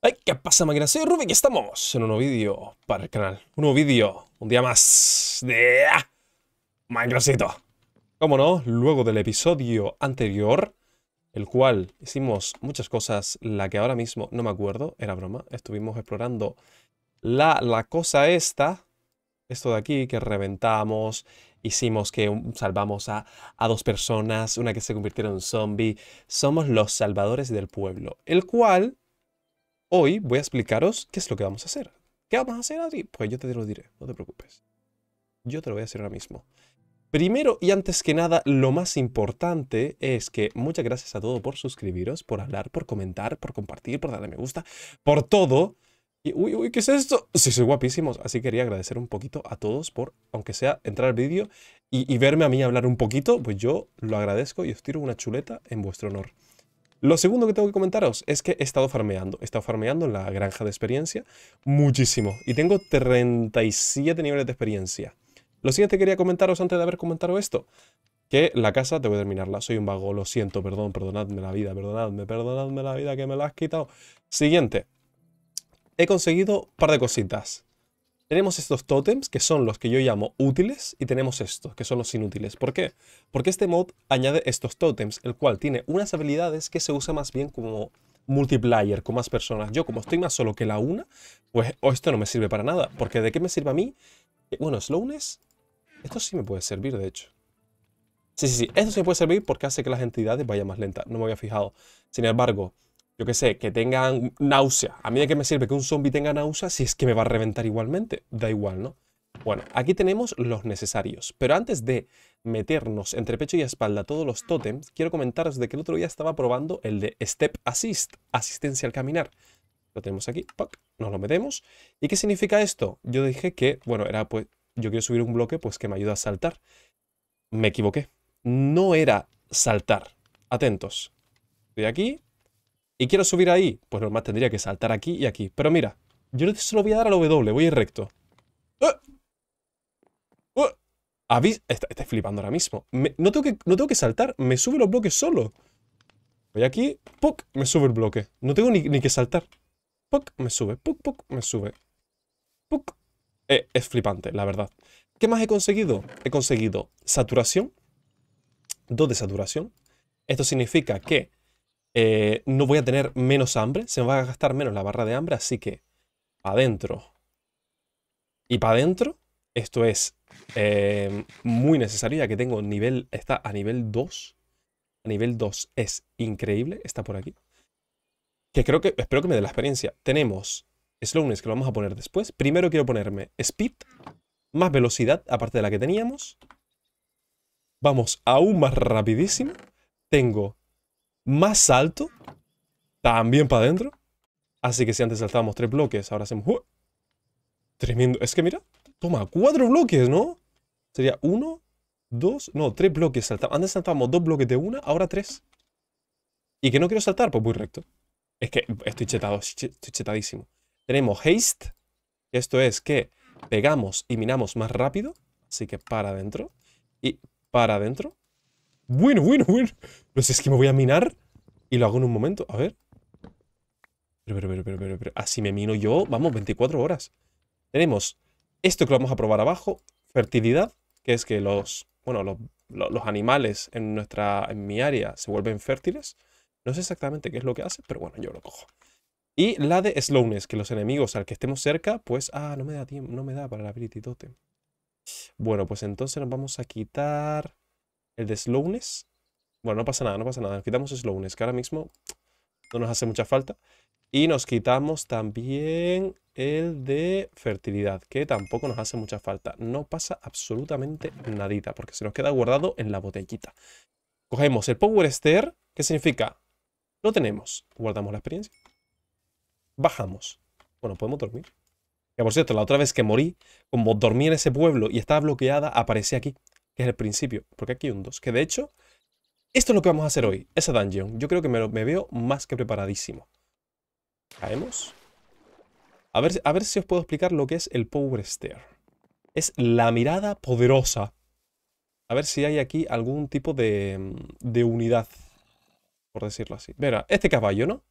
Ay, ¿qué pasa máquina? Soy Ruby y estamos en un nuevo vídeo para el canal. Un nuevo vídeo, un día más de... Minecraftito. Cómo no, luego del episodio anterior, el cual hicimos muchas cosas, la que ahora mismo no me acuerdo, era broma, estuvimos explorando la, la cosa esta, esto de aquí que reventamos, hicimos que salvamos a, a dos personas, una que se convirtió en zombie, somos los salvadores del pueblo, el cual Hoy voy a explicaros qué es lo que vamos a hacer. ¿Qué vamos a hacer, Adri? Pues yo te lo diré, no te preocupes. Yo te lo voy a hacer ahora mismo. Primero y antes que nada, lo más importante es que muchas gracias a todos por suscribiros, por hablar, por comentar, por compartir, por darle me gusta, por todo. Y, uy, uy, ¿qué es esto? Sí, soy guapísimos. Así quería agradecer un poquito a todos por, aunque sea entrar al vídeo y verme a mí hablar un poquito, pues yo lo agradezco y os tiro una chuleta en vuestro honor. Lo segundo que tengo que comentaros es que he estado farmeando. He estado farmeando en la granja de experiencia muchísimo. Y tengo 37 niveles de experiencia. Lo siguiente que quería comentaros antes de haber comentado esto. Que la casa, te voy a terminarla. Soy un vago, lo siento, perdón, perdonadme la vida, perdonadme, perdonadme la vida que me la has quitado. Siguiente. He conseguido un par de cositas. Tenemos estos tótems, que son los que yo llamo útiles, y tenemos estos, que son los inútiles. ¿Por qué? Porque este mod añade estos tótems, el cual tiene unas habilidades que se usa más bien como multiplayer con más personas. Yo, como estoy más solo que la una, pues o oh, esto no me sirve para nada. Porque ¿de qué me sirve a mí? Eh, bueno, slowness, esto sí me puede servir, de hecho. Sí, sí, sí, esto sí me puede servir porque hace que las entidades vayan más lentas. No me había fijado. Sin embargo, yo qué sé, que tengan náusea. ¿A mí de qué me sirve que un zombie tenga náusea si es que me va a reventar igualmente? Da igual, ¿no? Bueno, aquí tenemos los necesarios. Pero antes de meternos entre pecho y espalda todos los tótems, quiero comentaros de que el otro día estaba probando el de Step Assist, asistencia al caminar. Lo tenemos aquí, nos lo metemos. ¿Y qué significa esto? Yo dije que, bueno, era pues, yo quiero subir un bloque, pues que me ayuda a saltar. Me equivoqué. No era saltar. Atentos. Estoy aquí, y quiero subir ahí, pues normal tendría que saltar aquí y aquí. Pero mira, yo no se voy a dar al W, voy a ir recto. ¡Uh! ¡Uh! flipando ahora mismo. no, tengo que, no tengo que saltar, me sube los bloques solo. Voy aquí, ¡puc! Me sube el bloque. No tengo ni, que saltar. ¡Puc! Me sube, ¡puc! Me sube. ¡puc! Eh, es flipante, la verdad. ¿Qué más he conseguido? He conseguido saturación, Dos de saturación. Esto significa que eh, no voy a tener menos hambre, se me va a gastar menos la barra de hambre, así que adentro. Y para adentro, esto es eh, muy necesario, ya que tengo nivel, está a nivel 2. A nivel 2 es increíble, está por aquí. Que creo que, espero que me dé la experiencia. Tenemos slowness, que lo vamos a poner después. Primero quiero ponerme speed, más velocidad, aparte de la que teníamos. Vamos aún más rapidísimo. Tengo más alto, también para adentro. Así que si antes saltábamos tres bloques, ahora hacemos... ¡uh! Tremendo. Es que mira, toma, cuatro bloques, ¿no? Sería uno, dos, no, tres bloques. Antes saltábamos dos bloques de una, ahora tres. Y que no quiero saltar, pues muy recto. Es que estoy chetado, estoy chetadísimo. Tenemos haste. Esto es que pegamos y minamos más rápido. Así que para adentro. Y para adentro. Bueno, bueno, bueno. Pues es que me voy a minar y lo hago en un momento. A ver. Pero, pero, pero, pero, pero, Así me mino yo, vamos, 24 horas. Tenemos esto que lo vamos a probar abajo, fertilidad, que es que los, bueno, los, animales en, nuestra, en mi área se vuelven fértiles. No sé exactamente qué es lo que hace, pero bueno, yo lo cojo. Y la de slowness, que los enemigos al que estemos cerca, pues, ah, no me da tiempo, no me da para la ability totem. Bueno, pues entonces nos vamos a quitar el de slowness. Bueno, no pasa nada, no pasa nada. quitamos slowness, que ahora mismo no nos hace mucha falta. Y nos quitamos también el de fertilidad, que tampoco nos hace mucha falta. No pasa absolutamente nadita, porque se nos queda guardado en la botellita. Cogemos el Power Stair, ¿Qué significa, lo tenemos, guardamos la experiencia. Bajamos. Bueno, podemos dormir. Que por cierto, la otra vez que morí, como dormí en ese pueblo y estaba bloqueada, aparecí aquí es el principio, porque aquí hay un 2, que de hecho, esto es lo que vamos a hacer hoy, esa dungeon. Yo creo que me, veo más que preparadísimo. Caemos. A ver, a ver si os puedo explicar lo que es el Power Stair. Es la mirada poderosa. A ver si hay aquí algún tipo de, de unidad, por decirlo así. Mira, este caballo, ¿no?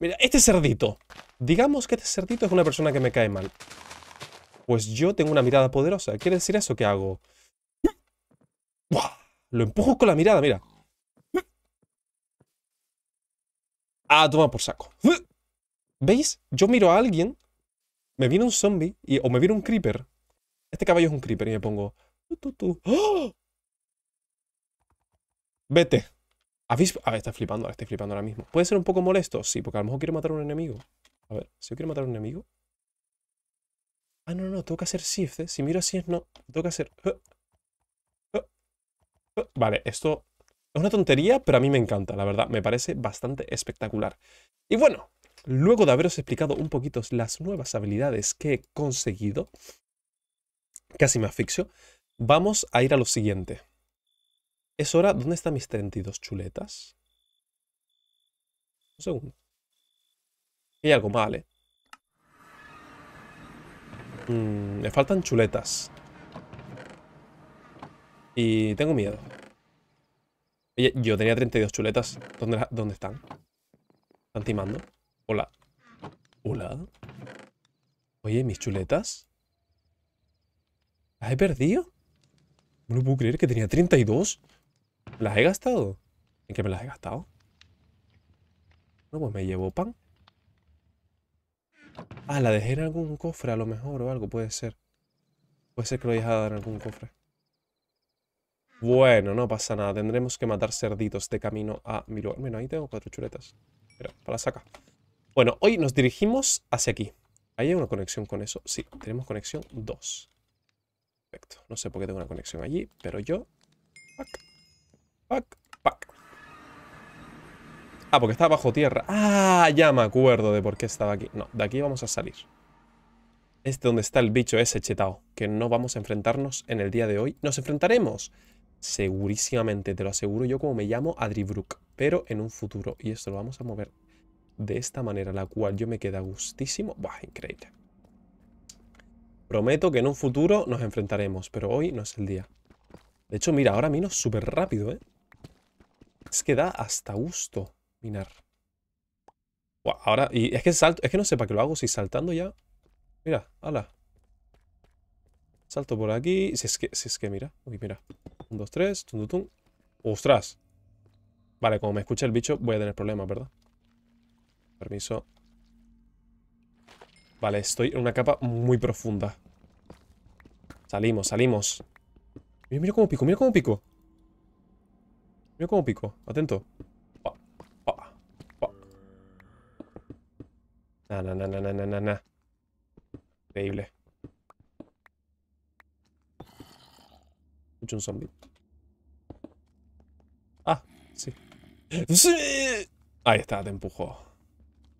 Mira, este cerdito. Digamos que este cerdito es una persona que me cae mal. Pues yo tengo una mirada poderosa. ¿Quiere decir eso que hago? Lo empujo con la mirada, mira. Ah, toma por saco. ¿Veis? Yo miro a alguien, me viene un zombie o me viene un creeper. Este caballo es un creeper y me pongo... ¡Oh! Vete. A ver, está flipando, estoy flipando ahora mismo. ¿Puede ser un poco molesto? Sí, porque a lo mejor quiero matar a un enemigo. A ver, si yo quiero matar a un enemigo... Ah, no, no, no, tengo que hacer shift, ¿eh? Si miro así es no. Tengo que hacer... Vale, esto es una tontería, pero a mí me encanta, la verdad. Me parece bastante espectacular. Y bueno, luego de haberos explicado un poquito las nuevas habilidades que he conseguido, casi me asfixio, vamos a ir a lo siguiente. Es hora... ¿Dónde están mis 32 chuletas? Un segundo. Hay algo mal, ¿eh? Mm, me faltan chuletas. Y tengo miedo. Oye, yo tenía 32 chuletas. ¿Dónde, dónde están? ¿Están timando? Hola. Hola. Oye, ¿mis chuletas? ¿Las he perdido? No lo puedo creer que tenía 32. ¿Las he gastado? ¿En qué me las he gastado? No, pues me llevo pan. Ah, la dejé en algún cofre a lo mejor o algo, puede ser. Puede ser que lo haya dejado en algún cofre. Bueno, no pasa nada. Tendremos que matar cerditos de camino a mi lugar. Bueno, ahí tengo cuatro chuletas. Pero, para sacar. Bueno, hoy nos dirigimos hacia aquí. ¿Ahí hay una conexión con eso? Sí, tenemos conexión 2. Perfecto. No sé por qué tengo una conexión allí, pero yo... Pac, pac, Ah, porque estaba bajo tierra. Ah, ya me acuerdo de por qué estaba aquí. No, de aquí vamos a salir. Este donde está el bicho ese chetao, que no vamos a enfrentarnos en el día de hoy. Nos enfrentaremos Segurísimamente, te lo aseguro yo como me llamo Adribruk, pero en un futuro. Y esto lo vamos a mover de esta manera, la cual yo me queda gustísimo. Buah, increíble. Prometo que en un futuro nos enfrentaremos, pero hoy no es el día. De hecho, mira, ahora mino súper rápido, ¿eh? Es que da hasta gusto minar. ahora, y es que salto, es que no sé para qué lo hago, si saltando ya. Mira, hala. Salto por aquí, si es que, si es que mira, uy, mira. 1, dos, tres. Tum, tum, ¡Ostras! Vale, como me escucha el bicho, voy a tener problemas, ¿verdad? Permiso. Vale, estoy en una capa muy profunda. Salimos, salimos. Mira, mira cómo pico, mira cómo pico. Mira cómo pico. Atento. Pa, Na, na, na, na, na, na, na. Increíble. un zombie. Ah, sí. ¡Sí! Ahí está, te empujo.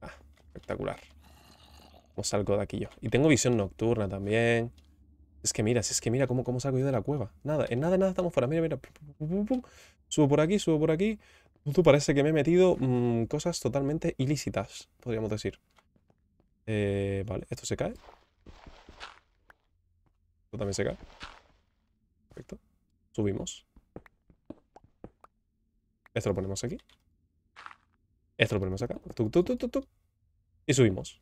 Ah, espectacular. ¿Cómo salgo de aquí yo? Y tengo visión nocturna también. Es que mira, es que mira cómo, cómo salgo yo de la cueva. Nada, en nada, nada estamos fuera. Mira, mira. Subo por aquí, subo por aquí. Tú parece que me he metido mm, cosas totalmente ilícitas, podríamos decir. Eh, vale, esto se cae. Esto también se cae. Perfecto. Subimos. Esto lo ponemos aquí. Esto lo ponemos acá. y subimos.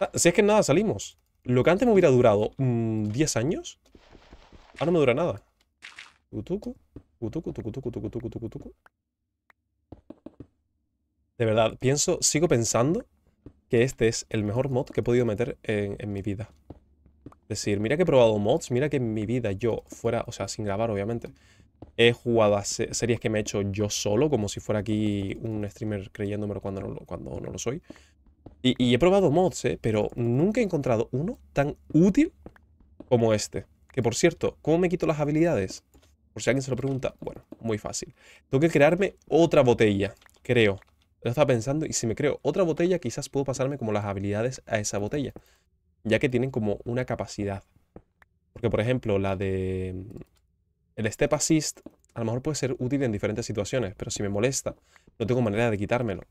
Ah, si es que nada, salimos. Lo que antes me hubiera durado 10 mm, años, ahora no me dura nada. De verdad, pienso, sigo pensando que este es el mejor mod que he podido meter en mi vida. Es decir, mira que he probado mods, mira que en mi vida yo fuera, o sea, sin grabar obviamente, he jugado a series que me he hecho yo solo, como si fuera aquí un streamer creyéndomelo cuando no, cuando no lo soy. Y, he probado mods, ¿eh? pero nunca he encontrado uno tan útil como este. Que por cierto, ¿cómo me quito las habilidades? Por si alguien se lo pregunta, bueno, muy fácil. Tengo que crearme otra botella, creo. Lo estaba pensando y si me creo otra botella, quizás puedo pasarme como las habilidades a esa botella ya que tienen como una capacidad. Porque, por ejemplo, la de. Mm, el Step Assist a lo mejor puede ser útil en diferentes situaciones, pero si me molesta, no tengo manera de quitármelo.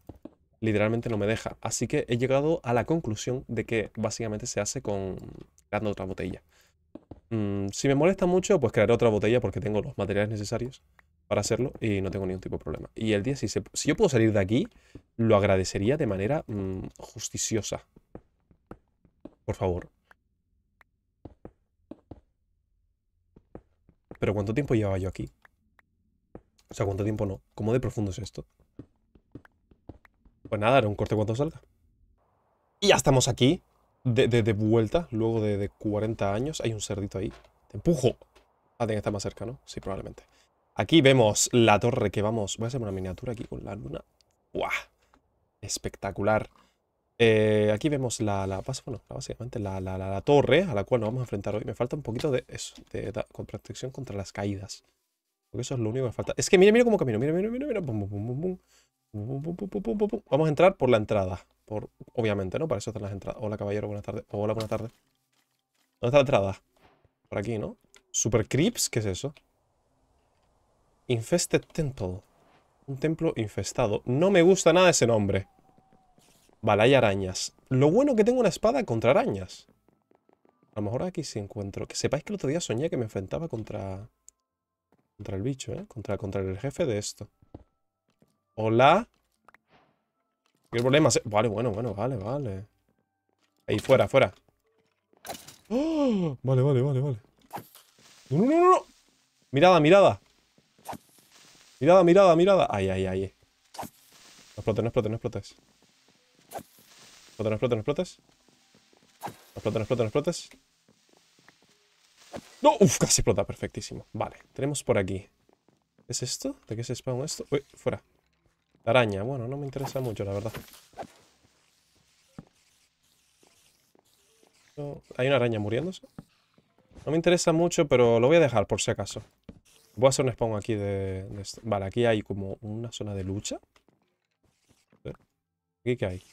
Literalmente no me deja. Así que he llegado a la conclusión de que básicamente se hace con creando otra botella. Mm, si me molesta mucho, pues crearé otra botella porque tengo los materiales necesarios para hacerlo y no tengo ningún tipo de problema. Y el día, si, si yo puedo salir de aquí, lo agradecería de manera mm, justiciosa. Por favor. Pero ¿cuánto tiempo llevaba yo aquí? O sea, ¿cuánto tiempo no? ¿Cómo de profundo es esto? Pues nada, era un corte cuando salga. Y ya estamos aquí. De, vuelta, luego de, de, 40 años. Hay un cerdito ahí. Te empujo. Ah, tiene que estar más cerca, ¿no? Sí, probablemente. Aquí vemos la torre que vamos... Voy a hacer una miniatura aquí con la luna. ¡Buah! Espectacular aquí vemos la, básicamente la, torre a la cual nos vamos a enfrentar hoy. Me falta un poquito de eso, de, protección contra las caídas. Porque eso es lo único que me falta. Es que mira, mira cómo camino, mira, mira, mira, mira. Vamos a entrar por la entrada. Por, obviamente, ¿no? Para eso están las entradas. Hola, caballero, buenas tardes. Hola, buenas tardes. ¿Dónde está la entrada? Por aquí, ¿no? Super Creeps, ¿qué es eso? Infested Temple. Un templo infestado. No me gusta nada ese nombre. Vale, hay arañas. Lo bueno que tengo una espada contra arañas. A lo mejor aquí sí encuentro. Que sepáis que el otro día soñé que me enfrentaba contra... Contra el bicho, ¿eh? Contra, contra el jefe de esto. Hola. ¿Qué problema? Vale, bueno, bueno, vale, vale. Ahí, fuera, fuera. ¡Oh! Vale, vale, vale, vale. ¡No, no, no, no! Mirada, mirada. Mirada, mirada, mirada. Ay, ay, ay. No explotes, no explotes, no explotes. Explota, no explotas, no explotas. No explotas, no explotas, no casi explota, perfectísimo. Vale, tenemos por aquí. ¿Es esto? ¿De qué se spawn esto? Uy, fuera. araña, bueno, no me interesa mucho, la verdad. hay una araña muriéndose. No me interesa mucho, pero lo voy a dejar por si acaso. Voy a hacer un spawn aquí de, de Vale, aquí hay como una zona de lucha. ¿Aquí qué hay?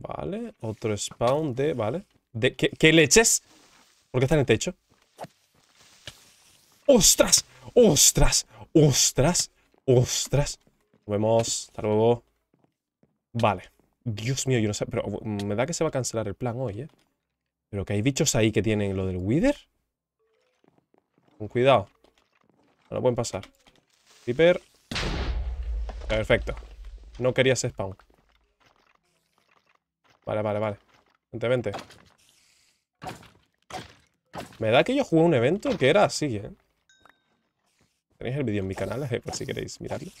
Vale, otro spawn de... Vale. ¿De qué, leches? ¿Por qué está en el techo? ¡Ostras! ¡Ostras! ¡Ostras! ¡Ostras! Nos vemos. Hasta luego. Vale. Dios mío, yo no sé... Pero me da que se va a cancelar el plan hoy, ¿eh? Pero que hay bichos ahí que tienen lo del Wither. Con cuidado. No pueden pasar. Creeper. Perfecto. No quería ese spawn. Vale, vale, vale. Vente, vente. Me da que yo jugué un evento que era así, ¿eh? Tenéis el vídeo en mi canal, eh, por si queréis mirarlo.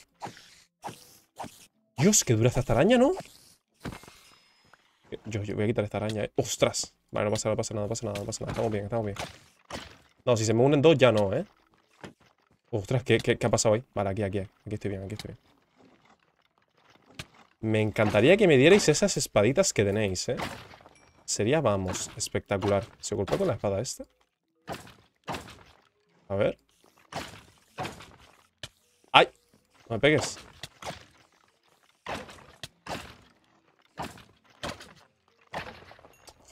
Dios, qué dura esta araña, ¿no? Yo, yo, voy a quitar esta araña, eh. ¡Ostras! Vale, no pasa nada, no pasa nada, no pasa nada, no pasa nada. Estamos bien, estamos bien. No, si se me unen dos, ya no, ¿eh? ¡Ostras! ¿Qué, qué, qué ha pasado ahí? Vale, aquí, aquí, aquí estoy bien, aquí estoy bien. Me encantaría que me dierais esas espaditas que tenéis, ¿eh? Sería, vamos, espectacular. ¿Se golpeó con la espada esta? A ver. ¡Ay! No me pegues.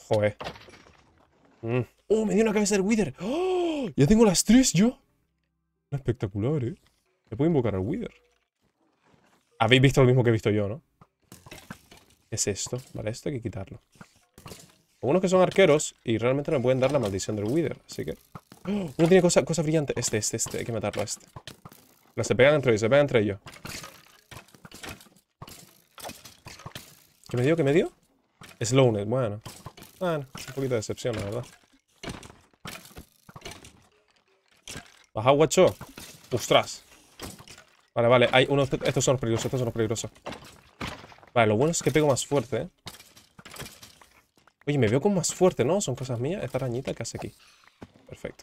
Joder. Mm. ¡Oh! Me dio una cabeza el Wither. ¡Oh! Ya tengo las tres yo. Espectacular, ¿eh? ¿Me puedo invocar al Wither. Habéis visto lo mismo que he visto yo, ¿no? es esto. Vale, esto hay que quitarlo. Algunos que son arqueros y realmente no pueden dar la maldición del Wither, así que... Uno tiene cosas brillantes brillante. Este, este, este. Hay que matarlo a este. se pegan entre ellos, se pegan entre ellos. ¿Qué me dio? ¿Qué me dio? Slowness, bueno. Bueno, un poquito de decepción, la verdad. Baja, guacho. Ostras. Vale, vale, hay uno. Estos son los peligrosos, estos son los peligrosos. Vale, lo bueno es que pego más fuerte, ¿eh? Oye, me veo como más fuerte, ¿no? Son cosas mías. Esta arañita que hace aquí. Perfecto.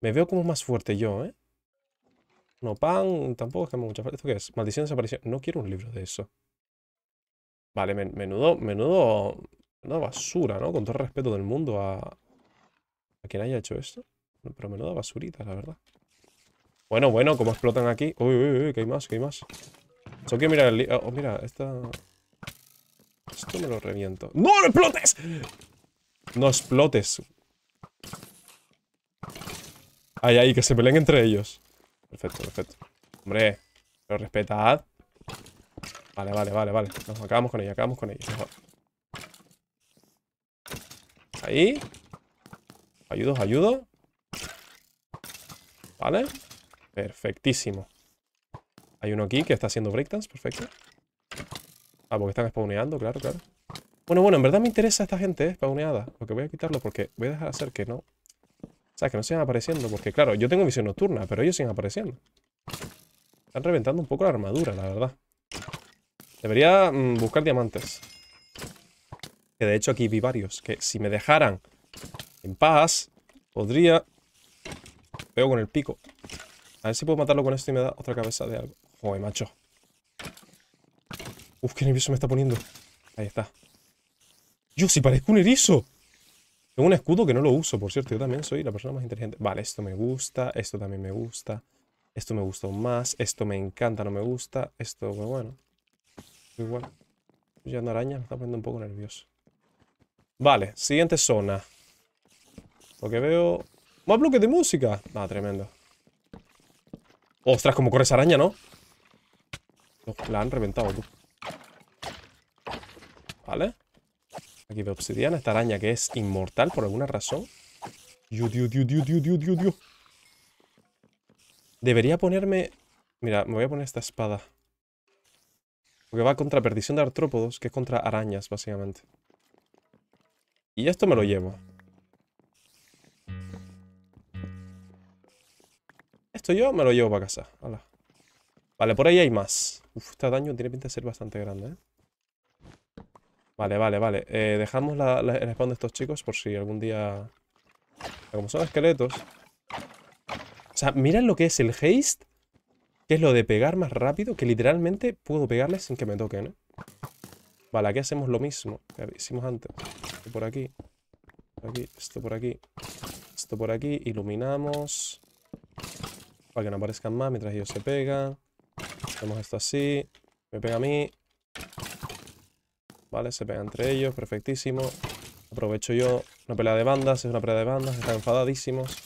Me veo como más fuerte yo, ¿eh? No, pan, tampoco es que me mucha ¿Esto qué es? Maldición, desaparición. No quiero un libro de eso. Vale, menudo, menudo... no basura, ¿no? Con todo respeto del mundo a... A quien haya hecho esto. Pero menuda basurita, la verdad. Bueno, bueno, como explotan aquí. Uy, uy, uy, que hay más, que hay más. Tengo mirar oh, oh, mira, esta... Esto me lo reviento. ¡No, explotes! No explotes. Ahí, ahí, que se peleen entre ellos. Perfecto, perfecto. Hombre, lo respetad. Vale, vale, vale, vale. Nos acabamos con ella, acabamos con ella. Ahí. Ayudos, ayudo. Vale. Perfectísimo. Hay uno aquí que está haciendo breakdance, perfecto. Ah, porque están spawneando, claro, claro. Bueno, bueno, en verdad me interesa esta gente eh, spawneada. voy a quitarlo porque voy a dejar hacer que no... O sea, que no sigan apareciendo. Porque, claro, yo tengo visión nocturna, pero ellos siguen apareciendo. Están reventando un poco la armadura, la verdad. Debería mm, buscar diamantes. Que de hecho aquí vi varios. Que si me dejaran en paz, podría... Veo con el pico. A ver si puedo matarlo con esto y me da otra cabeza de algo. Joder, macho. Uf, qué nervioso me está poniendo. Ahí está. Yo si parezco un erizo. Tengo un escudo que no lo uso, por cierto. Yo también soy la persona más inteligente. Vale, esto me gusta. Esto también me gusta. Esto me gusta más. Esto me encanta, no me gusta. Esto, pues bueno. Igual. Ya araña me está poniendo un poco nervioso. Vale, siguiente zona. Lo que veo... ¡Más bloques de música! Ah, tremendo. ¡Ostras, como corre esa araña, ¿no? la han reventado, tú. ¿Vale? Aquí de obsidiana, esta araña que es inmortal por alguna razón. Dios, Dios, Dios, Dios, Dios, Dios, Dios, Debería ponerme... Mira, me voy a poner esta espada. Porque va contra perdición de artrópodos, que es contra arañas, básicamente. Y esto me lo llevo. Esto yo me lo llevo para casa. Vale, por ahí hay más. Uf, este daño tiene pinta de ser bastante grande, ¿eh? Vale, vale, vale. Eh, dejamos el spawn de estos chicos por si algún día... Como son esqueletos. O sea, miren lo que es el haste. Que es lo de pegar más rápido. Que literalmente puedo pegarles sin que me toquen, ¿eh? Vale, aquí hacemos lo mismo que hicimos antes. Esto por aquí. Por aquí, esto por aquí. Esto por aquí. Iluminamos. Para que no aparezcan más mientras ellos se pegan. Hacemos esto así. Me pega a mí. Vale, se pega entre ellos. Perfectísimo. Aprovecho yo. Una pelea de bandas. Es una pelea de bandas. Están enfadadísimos.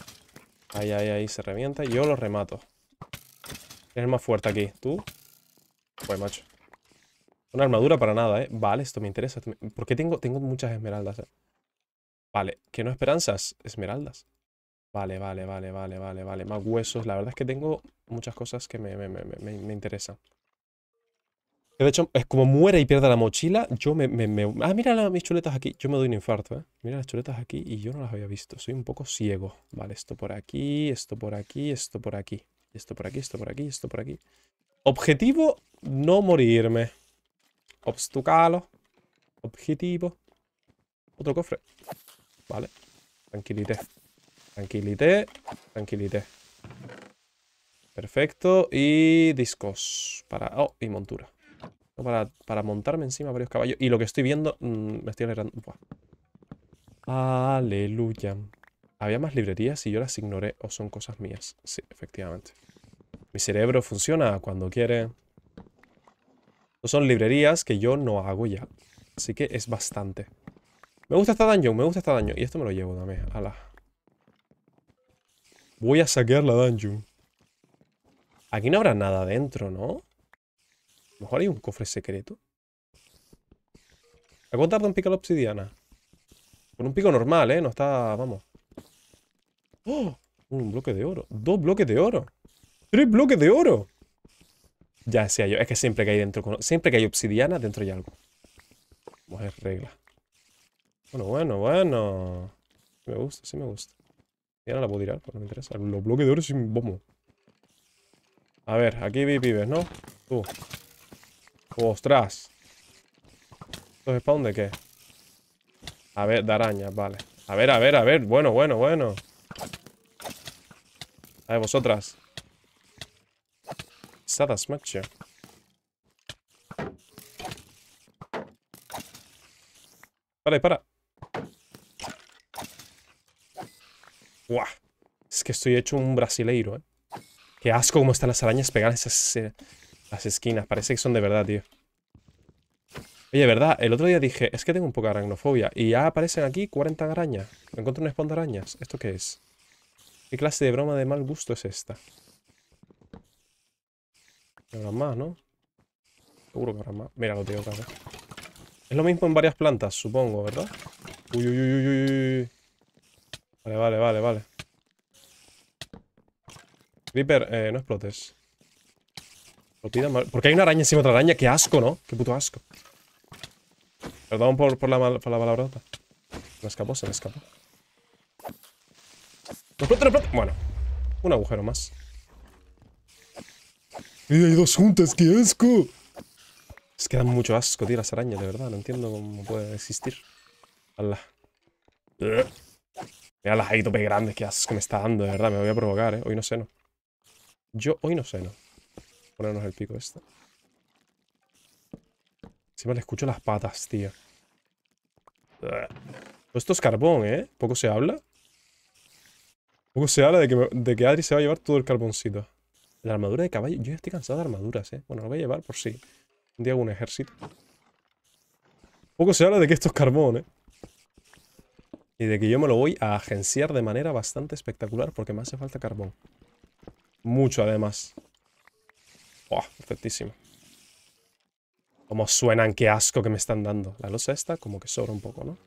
Ahí, ahí, ahí. Se revienta. yo lo remato. Es el más fuerte aquí. ¿Tú? Pues, macho. Una armadura para nada, ¿eh? Vale, esto me interesa. Porque tengo, tengo muchas esmeraldas, eh? Vale, que no esperanzas, esmeraldas. Vale, vale, vale, vale, vale, vale. Más huesos. La verdad es que tengo muchas cosas que me, me, interesan. De hecho, es como muere y pierda la mochila, yo me... Ah, mira mis chuletas aquí. Yo me doy un infarto, ¿eh? Mira las chuletas aquí y yo no las había visto. Soy un poco ciego. Vale, esto por aquí, esto por aquí, esto por aquí. Esto por aquí, esto por aquí, esto por aquí. Objetivo, no morirme. Obstucalo. Objetivo. Otro cofre. Vale. Tranquilidad. Tranquilité, tranquilité. Perfecto. Y discos. Para... Oh, y montura. Para, para montarme encima varios caballos. Y lo que estoy viendo... Mm, me estoy alegrando. Aleluya. Había más librerías y yo las ignoré. O son cosas mías. Sí, efectivamente. Mi cerebro funciona cuando quiere. Son librerías que yo no hago ya. Así que es bastante. Me gusta esta daño, me gusta esta daño. Y esto me lo llevo también. Ala. Voy a saquear la dungeon. Aquí no habrá nada adentro, ¿no? A lo mejor hay un cofre secreto. ¿A cuánto tarda un pico la obsidiana? Con un pico normal, ¿eh? No está... Vamos. ¡Oh! Un bloque de oro. Dos bloques de oro. Tres bloques de oro. Ya sea yo. Es que siempre que hay dentro... Siempre que hay obsidiana, dentro hay algo. Mujer regla. Bueno, bueno, bueno. Me gusta, sí me gusta ya la puedo tirar, porque no me interesa. Los bloques de oro sin bombo. A ver, aquí vi pibes, ¿no? Tú. ¡Ostras! ¿Estos spawn de qué? A ver, de arañas, vale. A ver, a ver, a ver. Bueno, bueno, bueno. A ver, vosotras. Sadas, macho. Vale, para. Es que estoy hecho un brasileiro, ¿eh? Qué asco como están las arañas pegadas esas, eh, las esquinas. Parece que son de verdad, tío. Oye, ¿verdad? El otro día dije, es que tengo un poco de aracnofobia. Y ya aparecen aquí 40 arañas. ¿Me Encuentro un spawn de arañas. ¿Esto qué es? ¿Qué clase de broma de mal gusto es esta? Habrá más, ¿no? Seguro que habrá más. Mira, lo tengo acá. Es lo mismo en varias plantas, supongo, ¿verdad? Uy, uy, uy, uy, uy. Vale, vale, vale, vale. Creeper, eh, no explotes. Porque hay una araña encima de otra araña. ¡Qué asco, no! ¡Qué puto asco! Perdón por, la, por la Me escapó, se me escapó. ¡No explote, no explote! Bueno, un agujero más. ¡Y ¡Eh, hay dos juntas! ¡Qué asco! Es que dan mucho asco, tío, las arañas, de verdad. No entiendo cómo puede existir. ¡Hala! Eh. Mira las ahí tope grandes, que asco me está dando, de verdad. Me voy a provocar, ¿eh? Hoy no sé, ¿no? Yo hoy no sé, no Ponernos el pico este. Encima le escucho las patas, tío. Pues esto es carbón, ¿eh? Poco se habla. Poco se habla de que, Adri se va a llevar todo el carboncito. La armadura de caballo. Yo ya estoy cansado de armaduras, ¿eh? Bueno, lo voy a llevar por si. Sí. Un día hago un ejército. Poco se habla de que esto es carbón, ¿eh? Y de que yo me lo voy a agenciar de manera bastante espectacular porque me hace falta carbón. Mucho, además. ¡Buah! Perfectísimo. Cómo suenan, qué asco que me están dando. La losa esta como que sobra un poco, ¿no?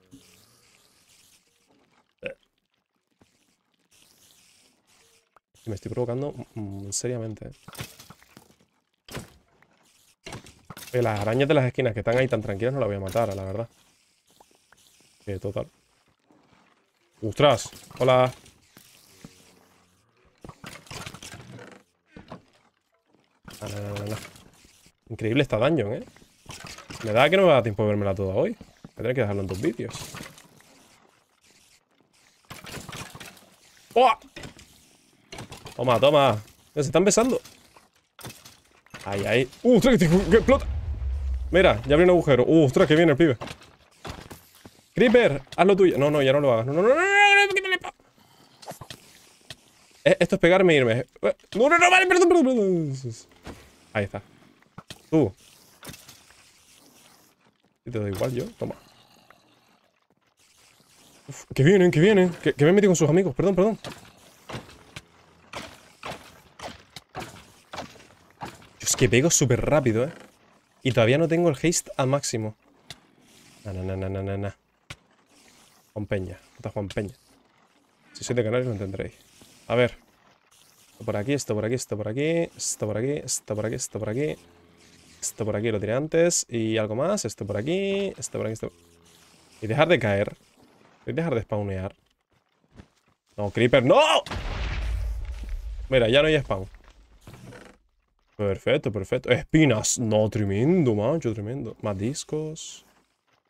Me estoy provocando mm, mm, seriamente. ¿eh? Las arañas de las esquinas que están ahí tan tranquilas no las voy a matar, la verdad. total. ¡Ostras! ¡Hola! Ah, Increíble esta dungeon, ¿eh? Me da que no me da tiempo de vermela toda hoy. Voy a tener que dejarlo en dos vídeos. ¡Oh! Toma, toma. Se están besando. Ahí, ahí. ¡Uh, ostras, que, explota! Mira, ya abrió un agujero. ¡Uh, ostras, que viene el pibe! ¡Creeper! Haz lo tuyo. No, no, ya no lo hagas. no, no, no. Eh, esto es pegarme e irme. Eh, no, no, no, vale, perdón, perdón, perdón. Ahí está. Tú. Y te da igual yo. Toma. Uf, que vienen, que vienen. Que, me he metido con sus amigos. Perdón, perdón. Es que pego súper rápido, ¿eh? Y todavía no tengo el haste al máximo. Na, na, na, na, na, na. Juan Peña. Juan Peña. Si soy de Canarias lo entenderéis. A ver. Esto por aquí, esto por aquí, esto por aquí. Esto por aquí, esto por aquí, esto por aquí. Esto por aquí lo tiré antes. Y algo más. Esto por aquí, esto por aquí, esto... Y dejar de caer. Y dejar de spawnear. No, creeper, ¡no! Mira, ya no hay spawn. Perfecto, perfecto. Espinas. No, tremendo, macho, tremendo. Más discos.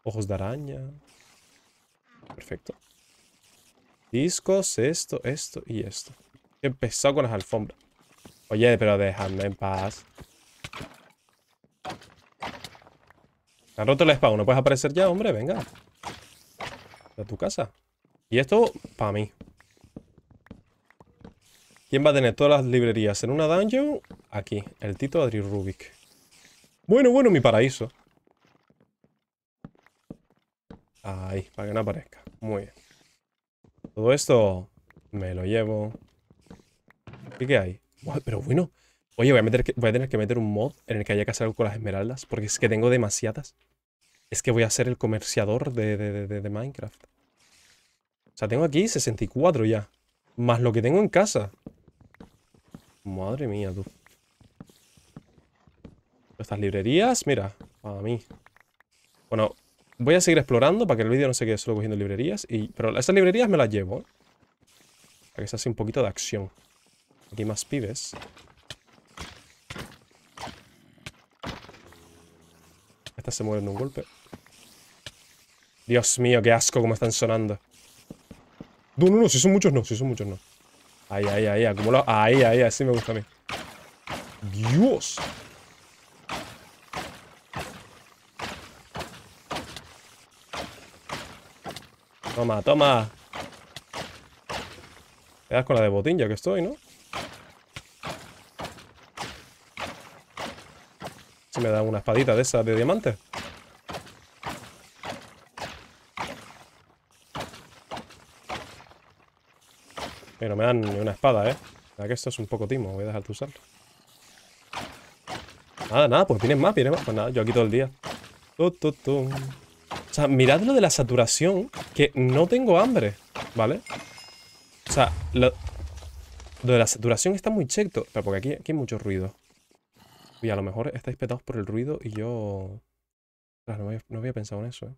Ojos de araña. Perfecto. Discos, esto, esto y esto. He empezado con las alfombras. Oye, pero déjame en paz. Me han roto el spawn. ¿No puedes aparecer ya, hombre? Venga. A tu casa. Y esto, para mí. ¿Quién va a tener todas las librerías en una dungeon? Aquí, el Tito Adri Rubik. Bueno, bueno, mi paraíso. Ahí, para que no aparezca. Muy bien. Todo esto me lo llevo. ¿Y qué hay? pero bueno. Oye, voy a, tener que meter un mod en el que haya que hacer algo con las esmeraldas. Porque es que tengo demasiadas. Es que voy a ser el comerciador de, de, de, de Minecraft. O sea, tengo aquí 64 ya. Más lo que tengo en casa. Madre mía, tú. Estas librerías, mira, para mí. Bueno, Voy a seguir explorando para que el vídeo no se quede solo cogiendo librerías. Y, pero esas librerías me las llevo. Para que se hace un poquito de acción. Aquí más pibes. Estas se mueren de un golpe. Dios mío, qué asco como están sonando. No, no, no, si son muchos no, si son muchos no. Ahí, ahí, ahí, acumulado. Ahí, ahí, así me gusta a mí. Dios. Toma, toma. Me das con la de botín ya que estoy, ¿no? Si me da una espadita de esas de diamante. Pero me dan una espada, ¿eh? que esto es un poco timo, voy a dejar de usarlo. Nada, nada, pues vienen más, vienen más. Pues nada, yo aquí todo el día. Tu, tu, tu. O sea, mirad lo de la saturación que no tengo hambre, ¿vale? O sea, lo, de la saturación está muy cheto. Pero porque aquí, hay mucho ruido. Y a lo mejor estáis petados por el ruido y yo... No había, pensado en eso, ¿eh?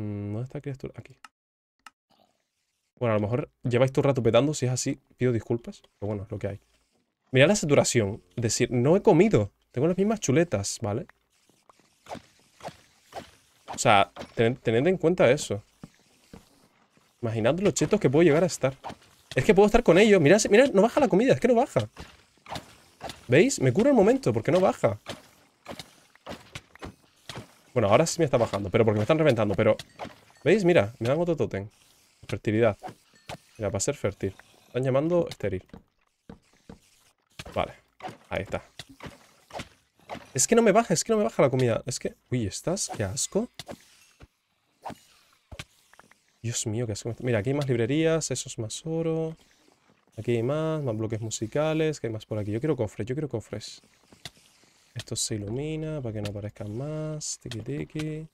Mm, ¿Dónde está criatura? Aquí. Bueno, a lo mejor lleváis tu rato petando. Si es así, pido disculpas. Pero bueno, es lo que hay. Mirad la saturación. Es decir, no he comido. Tengo las mismas chuletas, ¿vale? O sea, tened, en cuenta eso. Imaginad los chetos que puedo llegar a estar. Es que puedo estar con ellos. Mirad, no baja la comida, es que no baja. ¿Veis? Me cura el momento, porque no baja. Bueno, ahora sí me está bajando, pero porque me están reventando, pero... ¿Veis? Mira, me dan otro toten, Fertilidad. Mira, para ser fértil. Están llamando estéril. Vale, ahí está. Es que no me baja, es que no me baja la comida. Es que... Uy, ¿estás? Qué asco. Dios mío, qué asco. Mira, aquí hay más librerías, eso es más oro. Aquí hay más, más bloques musicales. ¿Qué hay más por aquí? Yo quiero cofres, yo quiero cofres. Esto se ilumina para que no aparezcan más. Tiki tiki.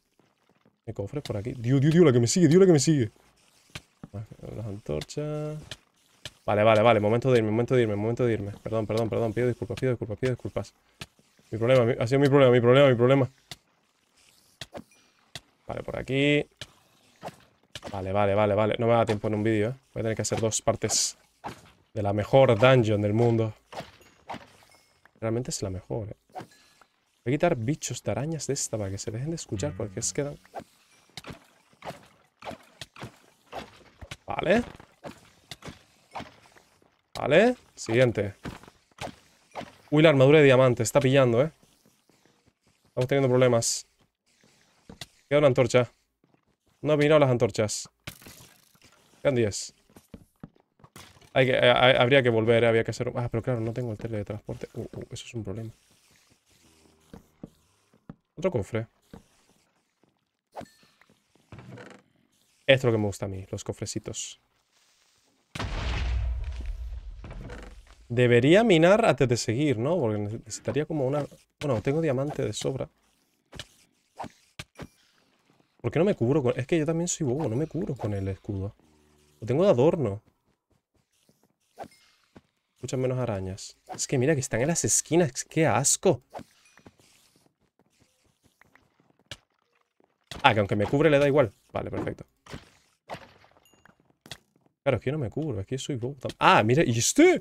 ¿Qué cofres por aquí? Dios, Dios, Dios, la que me sigue, Dios, la que me sigue. Las antorchas. Vale, vale, vale. Momento de irme, momento de irme, momento de irme. Perdón, perdón, perdón. Pido disculpas, pido disculpas, pido disculpas. Mi problema, ha sido mi problema, mi problema, mi problema. Vale, por aquí. Vale, vale, vale, vale. No me da tiempo en un vídeo, ¿eh? Voy a tener que hacer dos partes de la mejor dungeon del mundo. Realmente es la mejor, ¿eh? Voy a quitar bichos de arañas de esta para que se dejen de escuchar porque es que dan... Vale. Vale. Siguiente. Uy, la armadura de diamante. Está pillando, ¿eh? Estamos teniendo problemas. Queda una antorcha. No he mirado las antorchas. Quedan 10. Hay que, habría que volver, eh, Había que hacer... Ah, pero claro, no tengo el teletransporte. Uh, uh, eso es un problema. Otro cofre. Esto es lo que me gusta a mí, los cofrecitos. Debería minar antes de seguir, ¿no? Porque necesitaría como una... Bueno, tengo diamante de sobra. ¿Por qué no me cubro con...? Es que yo también soy bobo, no me cubro con el escudo. Lo tengo de adorno. Muchas menos arañas. Es que mira que están en las esquinas. ¡Qué asco! Ah, que aunque me cubre le da igual. Vale, perfecto. Claro, es que no me cubro. Es que soy bobo. Ah, mira. ¿Y este?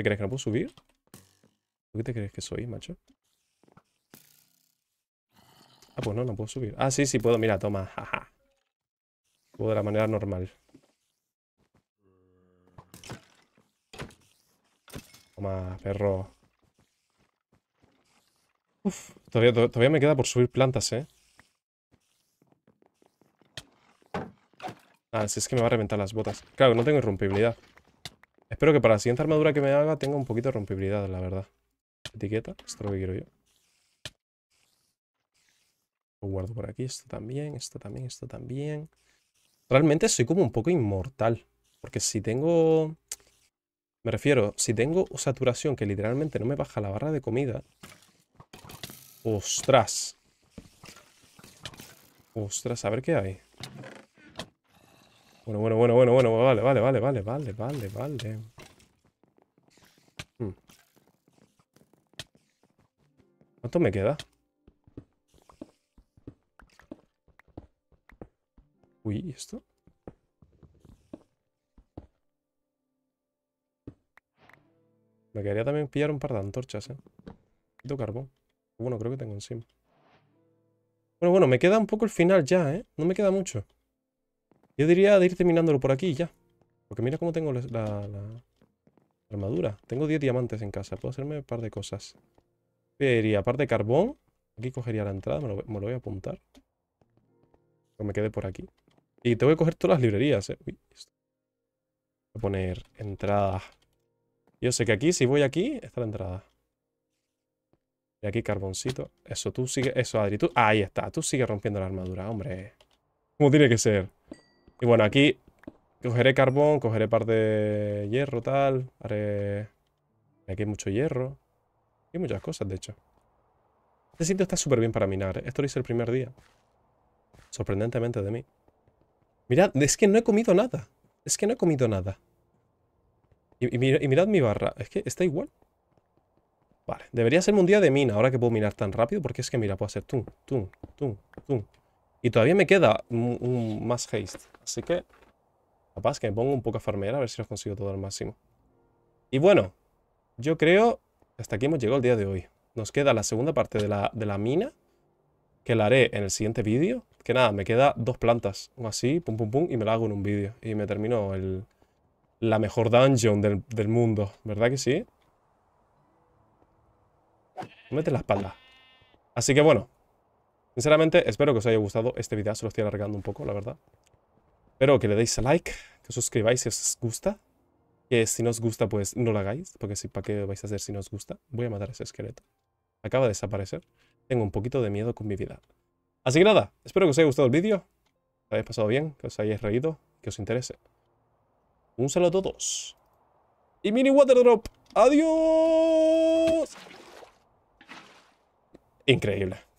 ¿Te crees que no puedo subir? ¿Tú qué te crees que soy, macho? Ah, pues no, no puedo subir. Ah, sí, sí puedo. Mira, toma. Jaja. Puedo de la manera normal. Toma, perro. Uf, todavía, todavía me queda por subir plantas, ¿eh? Ah, si es que me va a reventar las botas. Claro, no tengo irrumpibilidad. Espero que para la siguiente armadura que me haga tenga un poquito de rompibilidad, la verdad. Etiqueta, esto es lo que quiero yo. Lo guardo por aquí, esto también, esto también, esto también. Realmente soy como un poco inmortal. Porque si tengo... Me refiero, si tengo saturación que literalmente no me baja la barra de comida... ¡Ostras! ¡Ostras! A ver qué hay. Bueno, bueno, bueno, bueno, bueno, vale, vale, vale, vale, vale, vale, vale. Hmm. ¿Cuánto me queda? Uy, ¿y esto? Me quedaría también pillar un par de antorchas, eh. Quito carbón. Bueno, creo que tengo encima. Bueno, bueno, me queda un poco el final ya, ¿eh? No me queda mucho. Yo diría de ir terminándolo por aquí ya. Porque mira cómo tengo la, armadura. Tengo 10 diamantes en casa. Puedo hacerme un par de cosas. Y aparte de carbón. Aquí cogería la entrada. Me lo, voy a apuntar. Que me quede por aquí. Y te voy a coger todas las librerías, ¿eh? voy a poner entrada. Yo sé que aquí, si voy aquí, está la entrada. Y aquí carboncito. Eso, tú sigue. Eso, Adri. Tú, ahí está. Tú sigue rompiendo la armadura, hombre. ¿Cómo tiene que ser. Y bueno, aquí cogeré carbón, cogeré par de hierro, tal. Haré... Aquí hay mucho hierro. Y muchas cosas, de hecho. Este sitio está súper bien para minar. ¿eh? Esto lo hice el primer día. Sorprendentemente de mí. Mirad, es que no he comido nada. Es que no he comido nada. Y, mirad, mi barra. Es que está igual. Vale, debería ser un día de mina ahora que puedo minar tan rápido. Porque es que mira, puedo hacer tum, tum, tum, tum, y todavía me queda más haste. Así que capaz que me pongo un poco a farmear a ver si lo consigo todo al máximo. Y bueno, yo creo hasta aquí hemos llegado el día de hoy. Nos queda la segunda parte de la, de la mina, que la haré en el siguiente vídeo. Que nada, me queda dos plantas, así, pum pum pum, y me la hago en un vídeo. Y me termino el, la mejor dungeon del, del mundo, ¿verdad que sí? Mete la espalda. Así que bueno, Sinceramente, espero que os haya gustado este video. Se lo estoy alargando un poco, la verdad. Espero que le deis a like, que os suscribáis si os gusta. Que si no os gusta, pues no lo hagáis. Porque si, ¿para qué vais a hacer si no os gusta? Voy a matar a ese esqueleto. Acaba de desaparecer. Tengo un poquito de miedo con mi vida. Así que nada, espero que os haya gustado el vídeo. Que haya pasado bien, que os hayáis reído, que os interese. Un saludo a todos. Y mini water drop. Adiós. Increíble.